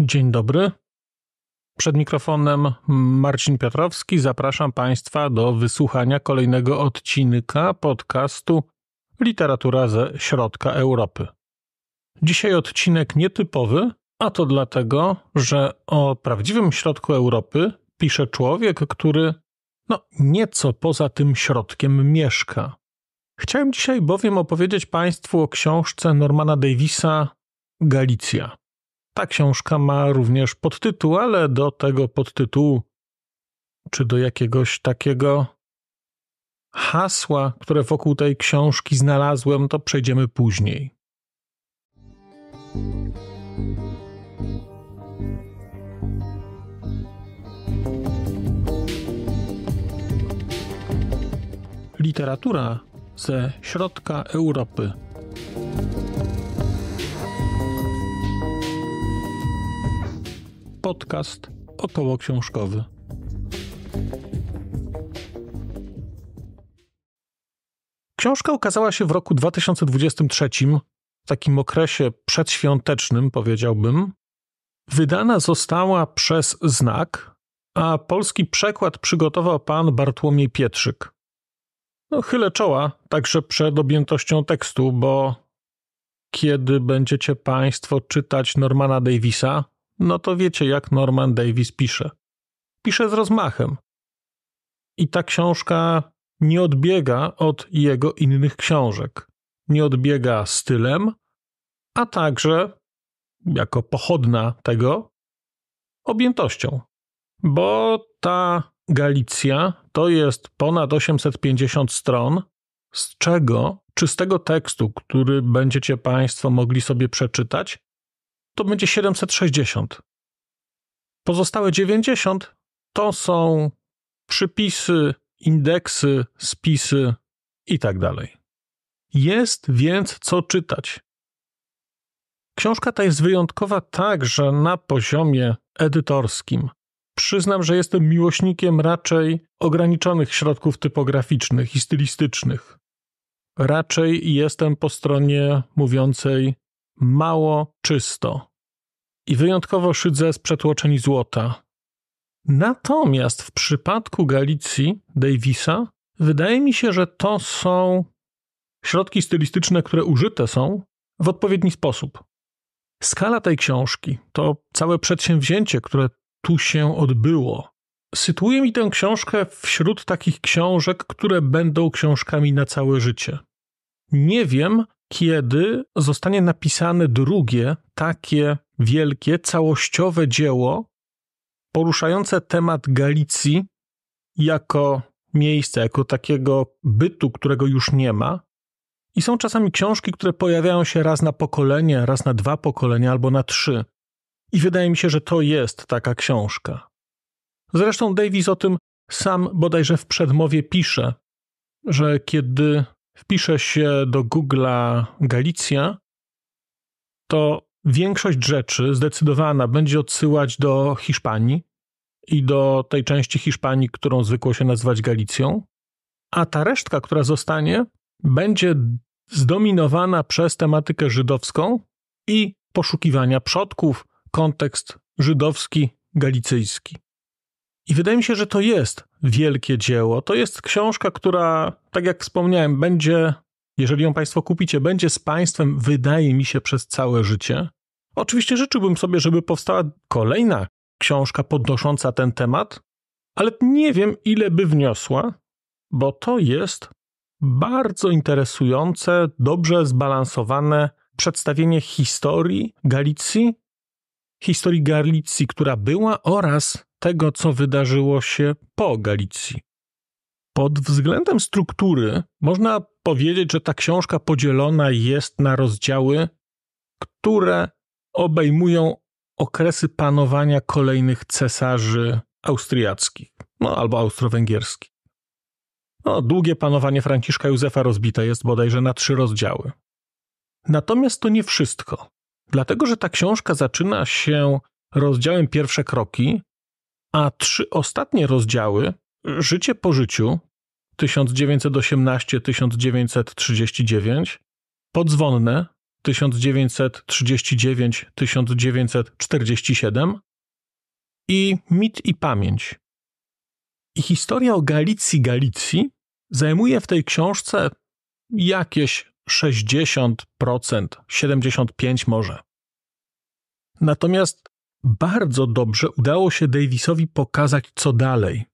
Dzień dobry. Przed mikrofonem Marcin Piotrowski. Zapraszam Państwa do wysłuchania kolejnego odcinka podcastu Literatura ze Środka Europy. Dzisiaj odcinek nietypowy, a to dlatego, że o prawdziwym środku Europy pisze człowiek, który no nieco poza tym środkiem mieszka. Chciałem dzisiaj bowiem opowiedzieć Państwu o książce Normana Davisa Galicja. Ta książka ma również podtytuł, ale do tego podtytułu czy do jakiegoś takiego hasła, które wokół tej książki znalazłem, to przejdziemy później. Literatura ze środka Europy. podcast około książkowy. Książka ukazała się w roku 2023, w takim okresie przedświątecznym, powiedziałbym. Wydana została przez Znak, a polski przekład przygotował pan Bartłomiej Pietrzyk. No, chylę czoła także przed objętością tekstu, bo kiedy będziecie Państwo czytać Normana Davisa, no to wiecie, jak Norman Davis pisze. Pisze z rozmachem. I ta książka nie odbiega od jego innych książek. Nie odbiega stylem, a także, jako pochodna tego, objętością. Bo ta Galicja to jest ponad 850 stron, z czego czystego tekstu, który będziecie Państwo mogli sobie przeczytać, to będzie 760. Pozostałe 90 to są przypisy, indeksy, spisy i tak dalej. Jest więc co czytać. Książka ta jest wyjątkowa także na poziomie edytorskim. Przyznam, że jestem miłośnikiem raczej ograniczonych środków typograficznych i stylistycznych. Raczej jestem po stronie mówiącej mało czysto i wyjątkowo szydzę z przetłoczeń złota. Natomiast w przypadku Galicji Davisa wydaje mi się, że to są środki stylistyczne, które użyte są w odpowiedni sposób. Skala tej książki, to całe przedsięwzięcie, które tu się odbyło, sytuuje mi tę książkę wśród takich książek, które będą książkami na całe życie. Nie wiem, kiedy zostanie napisane drugie takie wielkie, całościowe dzieło poruszające temat Galicji jako miejsca, jako takiego bytu, którego już nie ma. I są czasami książki, które pojawiają się raz na pokolenie, raz na dwa pokolenia albo na trzy. I wydaje mi się, że to jest taka książka. Zresztą Davis o tym sam bodajże w przedmowie pisze, że kiedy wpisze się do Google'a Galicja, to większość rzeczy zdecydowana będzie odsyłać do Hiszpanii i do tej części Hiszpanii, którą zwykło się nazywać Galicją, a ta resztka, która zostanie, będzie zdominowana przez tematykę żydowską i poszukiwania przodków, kontekst żydowski, galicyjski. I wydaje mi się, że to jest wielkie dzieło. To jest książka, która, tak jak wspomniałem, będzie, jeżeli ją Państwo kupicie, będzie z Państwem, wydaje mi się, przez całe życie. Oczywiście życzyłbym sobie, żeby powstała kolejna książka podnosząca ten temat, ale nie wiem, ile by wniosła, bo to jest bardzo interesujące, dobrze zbalansowane przedstawienie historii Galicji, historii Galicji, która była oraz tego, co wydarzyło się po Galicji. Pod względem struktury można powiedzieć, że ta książka podzielona jest na rozdziały, które obejmują okresy panowania kolejnych cesarzy austriackich, no albo austro-węgierskich. No, długie panowanie Franciszka Józefa rozbite jest bodajże na trzy rozdziały. Natomiast to nie wszystko, dlatego że ta książka zaczyna się rozdziałem Pierwsze Kroki, a trzy ostatnie rozdziały, Życie po życiu 1918-1939, Podzwonne 1939-1947 i Mit i pamięć. I historia o Galicji Galicji zajmuje w tej książce jakieś 60%, 75% może. Natomiast bardzo dobrze udało się Davisowi pokazać, co dalej.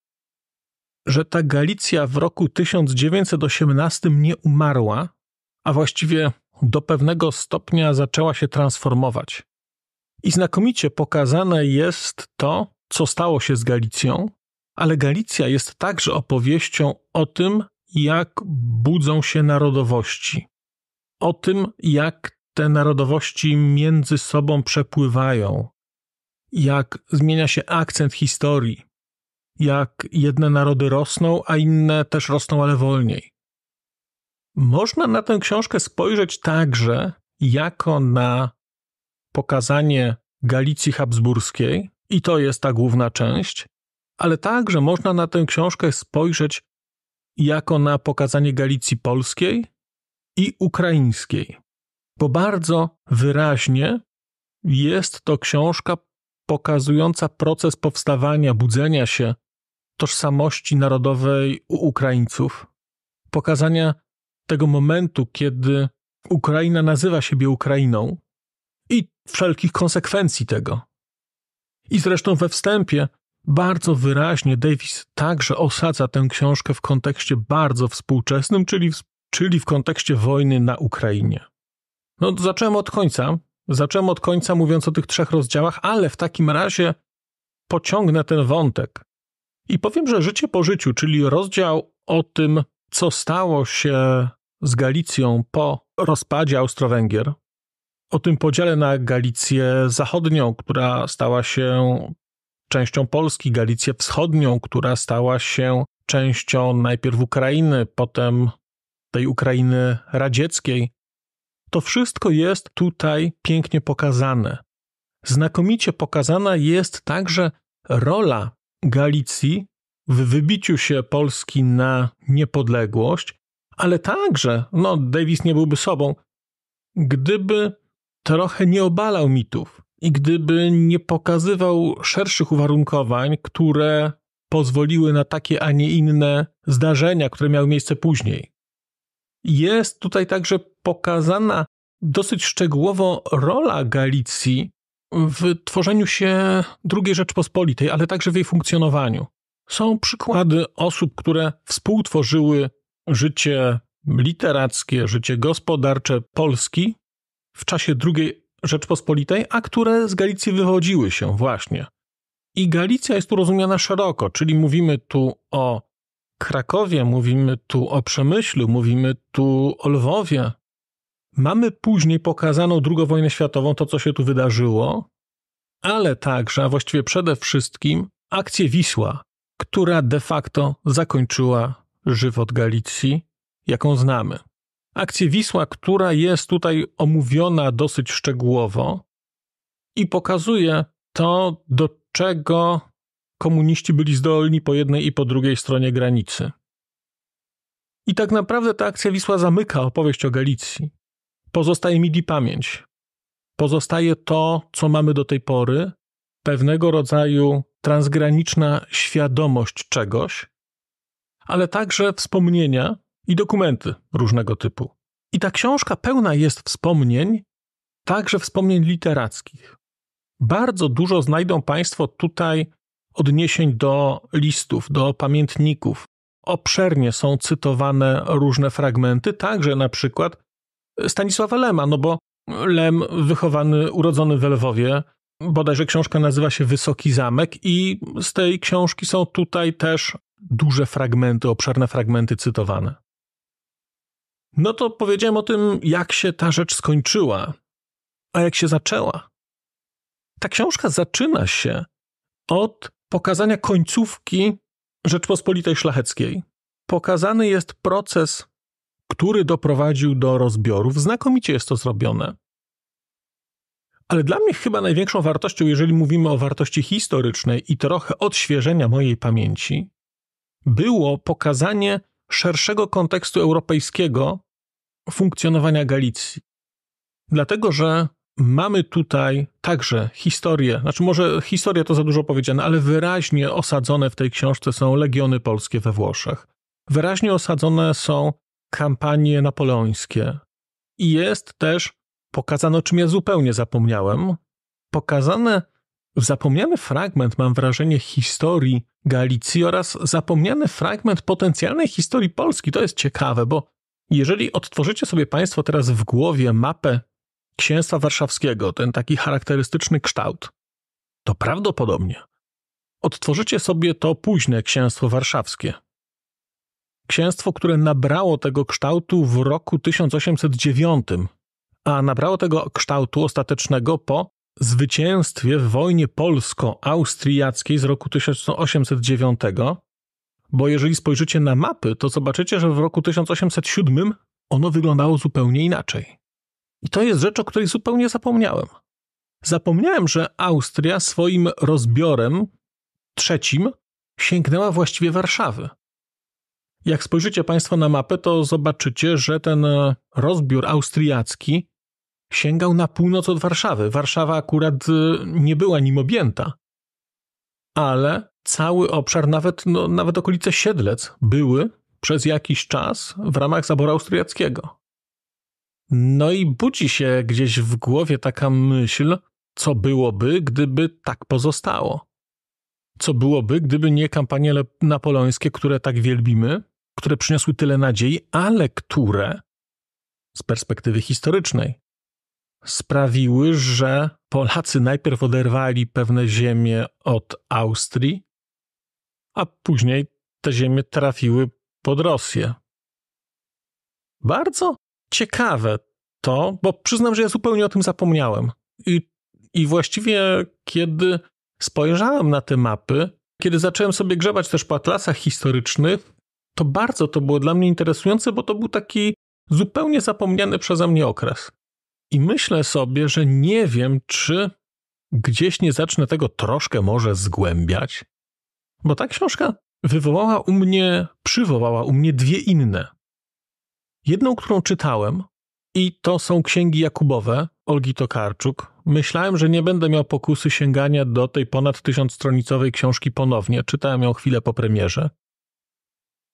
Że ta Galicja w roku 1918 nie umarła, a właściwie do pewnego stopnia zaczęła się transformować. I znakomicie pokazane jest to, co stało się z Galicją, ale Galicja jest także opowieścią o tym, jak budzą się narodowości, o tym, jak te narodowości między sobą przepływają, jak zmienia się akcent historii, jak jedne narody rosną, a inne też rosną, ale wolniej. Można na tę książkę spojrzeć także jako na pokazanie Galicji Habsburskiej, i to jest ta główna część, ale także można na tę książkę spojrzeć jako na pokazanie Galicji polskiej i ukraińskiej, bo bardzo wyraźnie jest to książka pokazująca proces powstawania, budzenia się tożsamości narodowej u Ukraińców, pokazania tego momentu, kiedy Ukraina nazywa siebie Ukrainą i wszelkich konsekwencji tego. I zresztą we wstępie bardzo wyraźnie Davis także osadza tę książkę w kontekście bardzo współczesnym, czyli w, czyli w kontekście wojny na Ukrainie. No, zacząłem od końca, Zacząłem od końca mówiąc o tych trzech rozdziałach, ale w takim razie pociągnę ten wątek. I powiem, że życie po życiu, czyli rozdział o tym, co stało się z Galicją po rozpadzie Austro-Węgier, o tym podziale na Galicję Zachodnią, która stała się częścią Polski, Galicję Wschodnią, która stała się częścią najpierw Ukrainy, potem tej Ukrainy radzieckiej, to wszystko jest tutaj pięknie pokazane. Znakomicie pokazana jest także rola Galicji w wybiciu się Polski na niepodległość, ale także, no, Davis nie byłby sobą, gdyby trochę nie obalał mitów i gdyby nie pokazywał szerszych uwarunkowań, które pozwoliły na takie, a nie inne zdarzenia, które miały miejsce później. Jest tutaj także pokazana dosyć szczegółowo rola Galicji w tworzeniu się II Rzeczpospolitej, ale także w jej funkcjonowaniu. Są przykłady osób, które współtworzyły życie literackie, życie gospodarcze Polski w czasie II Rzeczpospolitej, a które z Galicji wywodziły się właśnie. I Galicja jest tu rozumiana szeroko, czyli mówimy tu o Krakowie, mówimy tu o Przemyślu, mówimy tu o Lwowie. Mamy później pokazaną II wojnę światową, to co się tu wydarzyło, ale także, a właściwie przede wszystkim, akcję Wisła, która de facto zakończyła żywot Galicji, jaką znamy. Akcję Wisła, która jest tutaj omówiona dosyć szczegółowo i pokazuje to, do czego komuniści byli zdolni po jednej i po drugiej stronie granicy. I tak naprawdę ta akcja Wisła zamyka opowieść o Galicji. Pozostaje mi midi pamięć. Pozostaje to, co mamy do tej pory, pewnego rodzaju transgraniczna świadomość czegoś, ale także wspomnienia i dokumenty różnego typu. I ta książka pełna jest wspomnień, także wspomnień literackich. Bardzo dużo znajdą Państwo tutaj odniesień do listów, do pamiętników. Obszernie są cytowane różne fragmenty, także na przykład Stanisława Lema, no bo Lem wychowany, urodzony w Lwowie, bodajże książka nazywa się Wysoki Zamek i z tej książki są tutaj też duże fragmenty, obszerne fragmenty cytowane. No to powiedziałem o tym, jak się ta rzecz skończyła, a jak się zaczęła. Ta książka zaczyna się od pokazania końcówki Rzeczpospolitej Szlacheckiej. Pokazany jest proces, który doprowadził do rozbiorów. Znakomicie jest to zrobione. Ale dla mnie chyba największą wartością, jeżeli mówimy o wartości historycznej i trochę odświeżenia mojej pamięci, było pokazanie szerszego kontekstu europejskiego funkcjonowania Galicji. Dlatego, że mamy tutaj także historię, znaczy może historia to za dużo powiedziane, ale wyraźnie osadzone w tej książce są legiony polskie we Włoszech. Wyraźnie osadzone są kampanie napoleońskie. I jest też pokazane, o czym ja zupełnie zapomniałem, pokazane w zapomniany fragment, mam wrażenie, historii Galicji oraz zapomniany fragment potencjalnej historii Polski. To jest ciekawe, bo jeżeli odtworzycie sobie Państwo teraz w głowie mapę księstwa warszawskiego, ten taki charakterystyczny kształt, to prawdopodobnie odtworzycie sobie to późne księstwo warszawskie. Księstwo, które nabrało tego kształtu w roku 1809, a nabrało tego kształtu ostatecznego po zwycięstwie w wojnie polsko-austriackiej z roku 1809, bo jeżeli spojrzycie na mapy, to zobaczycie, że w roku 1807 ono wyglądało zupełnie inaczej. I to jest rzecz, o której zupełnie zapomniałem. Zapomniałem, że Austria swoim rozbiorem trzecim sięgnęła właściwie Warszawy. Jak spojrzycie Państwo na mapę, to zobaczycie, że ten e, rozbiór austriacki sięgał na północ od Warszawy. Warszawa akurat e, nie była nim objęta, ale cały obszar, nawet, no, nawet okolice Siedlec, były przez jakiś czas w ramach zaboru austriackiego. No i budzi się gdzieś w głowie taka myśl, co byłoby, gdyby tak pozostało. Co byłoby, gdyby nie kampanie napoleońskie, które tak wielbimy, które przyniosły tyle nadziei, ale które z perspektywy historycznej sprawiły, że Polacy najpierw oderwali pewne ziemie od Austrii, a później te ziemie trafiły pod Rosję. Bardzo ciekawe to, bo przyznam, że ja zupełnie o tym zapomniałem. I, i właściwie kiedy spojrzałem na te mapy, kiedy zacząłem sobie grzebać też po atlasach historycznych, to bardzo to było dla mnie interesujące, bo to był taki zupełnie zapomniany przeze mnie okres. I myślę sobie, że nie wiem, czy gdzieś nie zacznę tego troszkę może zgłębiać, bo ta książka wywołała u mnie, przywołała u mnie dwie inne. Jedną, którą czytałem, i to są księgi Jakubowe Olgi Tokarczuk. Myślałem, że nie będę miał pokusy sięgania do tej ponad tysiącstronicowej książki ponownie. Czytałem ją chwilę po premierze.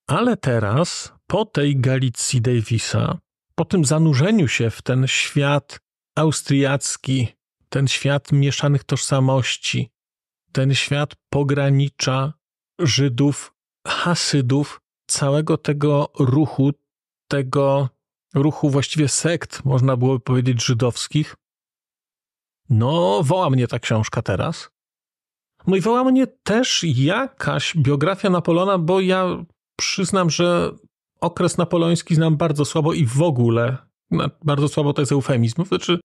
Ale teraz, po tej Galicji Davisa, po tym zanurzeniu się w ten świat austriacki, ten świat mieszanych tożsamości, ten świat pogranicza Żydów, Hasydów, całego tego ruchu, tego ruchu właściwie sekt, można byłoby powiedzieć, żydowskich. No, woła mnie ta książka teraz. No i woła mnie też jakaś biografia Napoleona, bo ja przyznam, że okres napoleoński znam bardzo słabo i w ogóle bardzo słabo to jest eufemizm. Znaczy,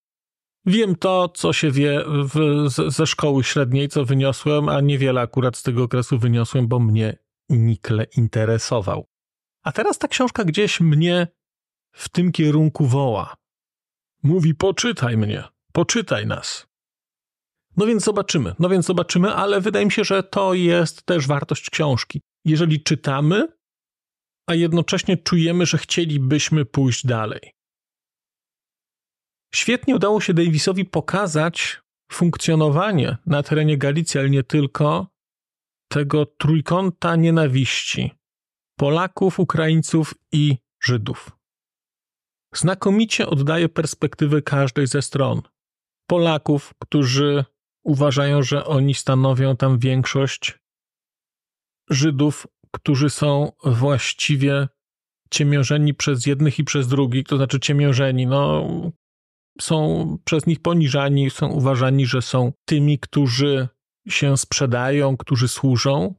wiem to, co się wie w, ze szkoły średniej, co wyniosłem, a niewiele akurat z tego okresu wyniosłem, bo mnie nikle interesował. A teraz ta książka gdzieś mnie w tym kierunku woła. Mówi: poczytaj mnie, poczytaj nas. No więc zobaczymy, no więc zobaczymy, ale wydaje mi się, że to jest też wartość książki. Jeżeli czytamy, a jednocześnie czujemy, że chcielibyśmy pójść dalej. Świetnie udało się Davisowi pokazać funkcjonowanie na terenie Galicji, ale nie tylko, tego trójkąta nienawiści, Polaków, Ukraińców i Żydów. Znakomicie oddaje perspektywy każdej ze stron. Polaków, którzy uważają, że oni stanowią tam większość, Żydów, którzy są właściwie ciemiężeni przez jednych i przez drugich, to znaczy ciemiężeni, no, są przez nich poniżani, są uważani, że są tymi, którzy się sprzedają, którzy służą,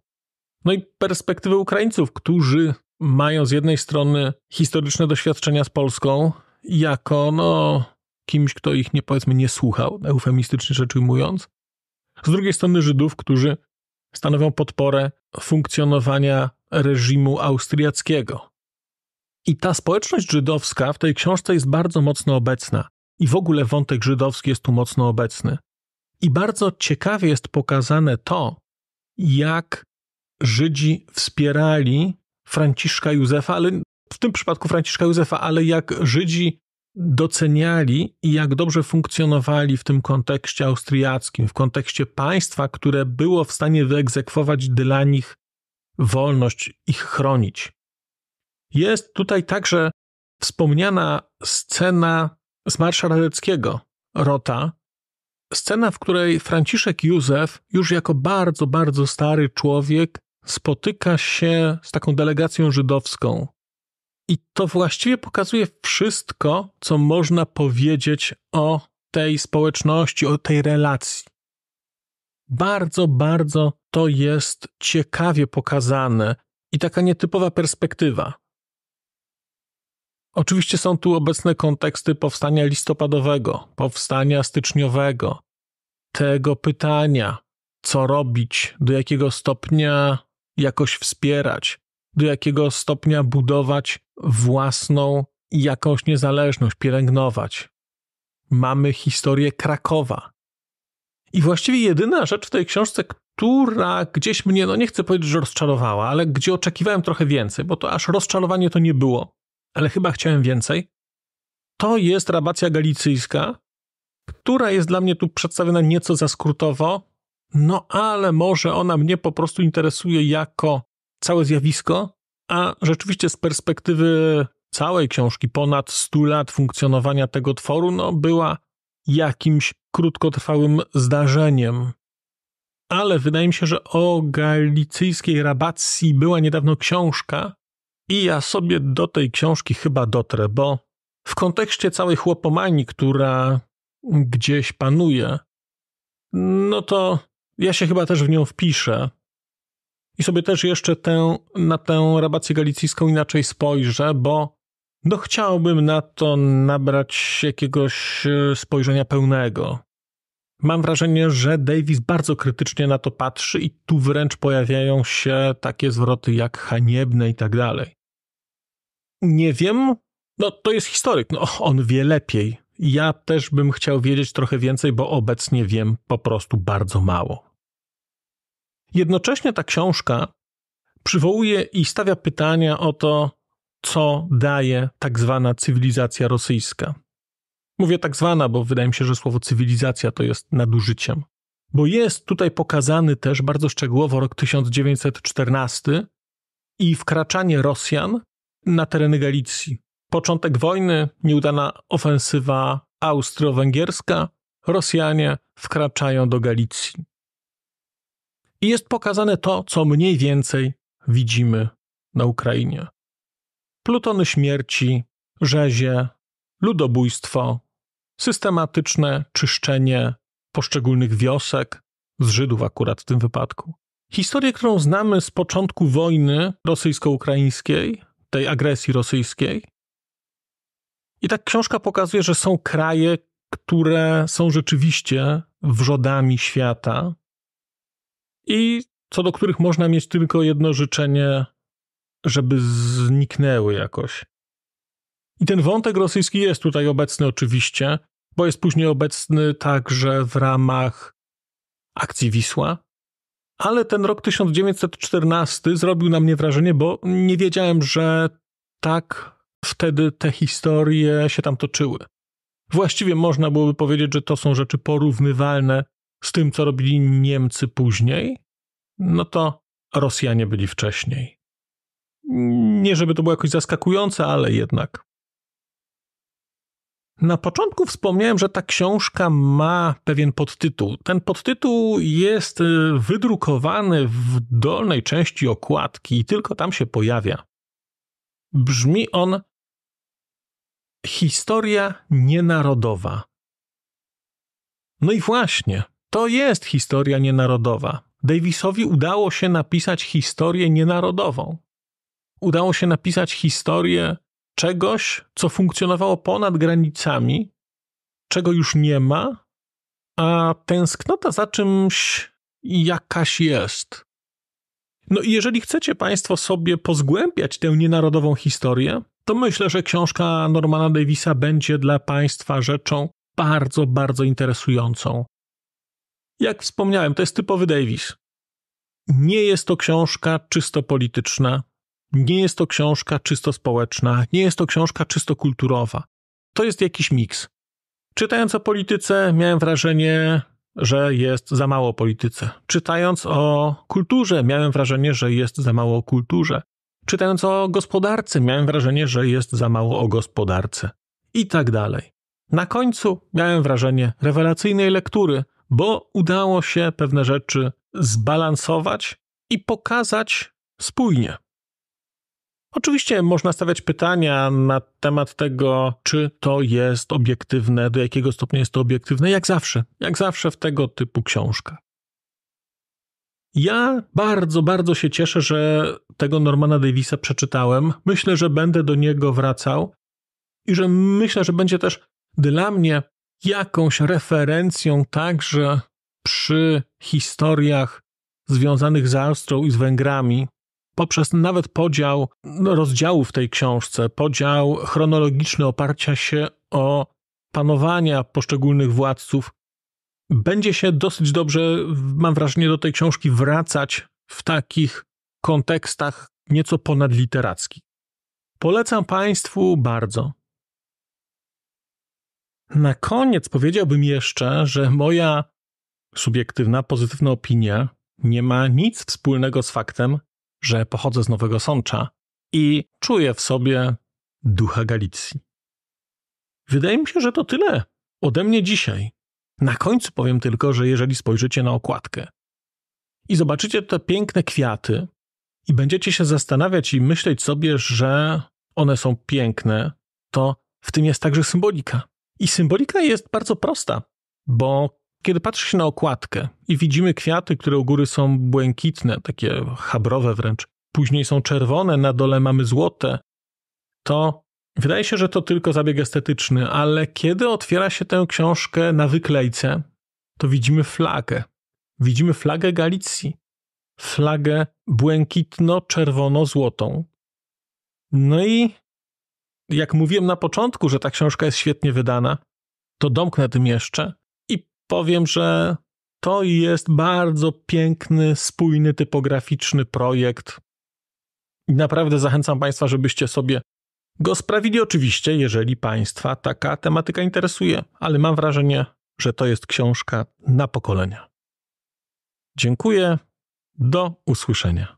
no i perspektywy Ukraińców, którzy mają z jednej strony historyczne doświadczenia z Polską, jako no, kimś, kto ich nie powiedzmy nie słuchał, eufemistycznie rzecz ujmując. Z drugiej strony Żydów, którzy stanowią podporę funkcjonowania reżimu austriackiego. I ta społeczność żydowska w tej książce jest bardzo mocno obecna. I w ogóle wątek żydowski jest tu mocno obecny. I bardzo ciekawie jest pokazane to, jak Żydzi wspierali Franciszka Józefa, ale w tym przypadku Franciszka Józefa, ale jak Żydzi doceniali i jak dobrze funkcjonowali w tym kontekście austriackim, w kontekście państwa, które było w stanie wyegzekwować dla nich wolność, ich chronić. Jest tutaj także wspomniana scena z Marsza Radzieckiego, Rota, scena, w której Franciszek Józef, już jako bardzo, bardzo stary człowiek, spotyka się z taką delegacją żydowską. I to właściwie pokazuje wszystko, co można powiedzieć o tej społeczności, o tej relacji. Bardzo, bardzo to jest ciekawie pokazane i taka nietypowa perspektywa. Oczywiście są tu obecne konteksty powstania listopadowego, powstania styczniowego, tego pytania, co robić, do jakiego stopnia jakoś wspierać, do jakiego stopnia budować własną jakąś niezależność, pielęgnować. Mamy historię Krakowa. I właściwie jedyna rzecz w tej książce, która gdzieś mnie, no nie chcę powiedzieć, że rozczarowała, ale gdzie oczekiwałem trochę więcej, bo to aż rozczarowanie to nie było, ale chyba chciałem więcej, to jest rabacja galicyjska, która jest dla mnie tu przedstawiona nieco skrótowo, no ale może ona mnie po prostu interesuje jako całe zjawisko, a rzeczywiście z perspektywy całej książki, ponad 100 lat funkcjonowania tego tworu, no była jakimś krótkotrwałym zdarzeniem. Ale wydaje mi się, że o galicyjskiej rabacji była niedawno książka i ja sobie do tej książki chyba dotrę, bo w kontekście całej chłopomanii, która gdzieś panuje, no to ja się chyba też w nią wpiszę. I sobie też jeszcze tę, na tę rabację galicyjską inaczej spojrzę, bo no chciałbym na to nabrać jakiegoś e, spojrzenia pełnego. Mam wrażenie, że Davis bardzo krytycznie na to patrzy i tu wręcz pojawiają się takie zwroty jak haniebne i tak dalej. Nie wiem, no to jest historyk, no on wie lepiej. Ja też bym chciał wiedzieć trochę więcej, bo obecnie wiem po prostu bardzo mało. Jednocześnie ta książka przywołuje i stawia pytania o to, co daje tak zwana cywilizacja rosyjska. Mówię tak zwana, bo wydaje mi się, że słowo cywilizacja to jest nadużyciem. Bo jest tutaj pokazany też bardzo szczegółowo rok 1914 i wkraczanie Rosjan na tereny Galicji. Początek wojny, nieudana ofensywa austro-węgierska, Rosjanie wkraczają do Galicji i jest pokazane to, co mniej więcej widzimy na Ukrainie. Plutony śmierci, rzezie, ludobójstwo, systematyczne czyszczenie poszczególnych wiosek, z Żydów akurat w tym wypadku. Historię, którą znamy z początku wojny rosyjsko-ukraińskiej, tej agresji rosyjskiej. I tak książka pokazuje, że są kraje, które są rzeczywiście wrzodami świata, i co do których można mieć tylko jedno życzenie, żeby zniknęły jakoś. I ten wątek rosyjski jest tutaj obecny oczywiście, bo jest później obecny także w ramach akcji Wisła. Ale ten rok 1914 zrobił na mnie wrażenie, bo nie wiedziałem, że tak wtedy te historie się tam toczyły. Właściwie można byłoby powiedzieć, że to są rzeczy porównywalne z tym, co robili Niemcy później, no to Rosjanie byli wcześniej. Nie, żeby to było jakoś zaskakujące, ale jednak. Na początku wspomniałem, że ta książka ma pewien podtytuł. Ten podtytuł jest y, wydrukowany w dolnej części okładki i tylko tam się pojawia. Brzmi on Historia nienarodowa. No i właśnie, to jest historia nienarodowa. Davisowi udało się napisać historię nienarodową. Udało się napisać historię czegoś, co funkcjonowało ponad granicami, czego już nie ma, a tęsknota za czymś jakaś jest. No i jeżeli chcecie Państwo sobie pozgłębiać tę nienarodową historię, to myślę, że książka Normana Davisa będzie dla Państwa rzeczą bardzo, bardzo interesującą. Jak wspomniałem, to jest typowy Davis. Nie jest to książka czysto polityczna, nie jest to książka czysto społeczna, nie jest to książka czysto kulturowa. To jest jakiś miks. Czytając o polityce, miałem wrażenie, że jest za mało o polityce. Czytając o kulturze, miałem wrażenie, że jest za mało o kulturze. Czytając o gospodarce, miałem wrażenie, że jest za mało o gospodarce. I tak dalej. Na końcu miałem wrażenie rewelacyjnej lektury, bo udało się pewne rzeczy zbalansować i pokazać spójnie. Oczywiście można stawiać pytania na temat tego, czy to jest obiektywne, do jakiego stopnia jest to obiektywne, jak zawsze, jak zawsze w tego typu książkach. Ja bardzo, bardzo się cieszę, że tego Normana Davisa przeczytałem. Myślę, że będę do niego wracał i że myślę, że będzie też dla mnie jakąś referencją także przy historiach związanych z Austrią i z Węgrami, poprzez nawet podział no, rozdziałów w tej książce, podział chronologiczny oparcia się o panowania poszczególnych władców, będzie się dosyć dobrze, mam wrażenie, do tej książki wracać w takich kontekstach nieco ponadliterackich. Polecam Państwu bardzo. Na koniec powiedziałbym jeszcze, że moja subiektywna, pozytywna opinia nie ma nic wspólnego z faktem, że pochodzę z Nowego Sącza i czuję w sobie ducha Galicji. Wydaje mi się, że to tyle ode mnie dzisiaj. Na końcu powiem tylko, że jeżeli spojrzycie na okładkę i zobaczycie te piękne kwiaty i będziecie się zastanawiać i myśleć sobie, że one są piękne, to w tym jest także symbolika. I symbolika jest bardzo prosta, bo kiedy patrzysz na okładkę i widzimy kwiaty, które u góry są błękitne, takie habrowe wręcz, później są czerwone, na dole mamy złote, to wydaje się, że to tylko zabieg estetyczny, ale kiedy otwiera się tę książkę na wyklejce, to widzimy flagę. Widzimy flagę Galicji, flagę błękitno-czerwono-złotą. No i jak mówiłem na początku, że ta książka jest świetnie wydana, to domknę tym jeszcze i powiem, że to jest bardzo piękny, spójny, typograficzny projekt. I naprawdę zachęcam Państwa, żebyście sobie go sprawili, oczywiście, jeżeli Państwa taka tematyka interesuje, ale mam wrażenie, że to jest książka na pokolenia. Dziękuję. Do usłyszenia.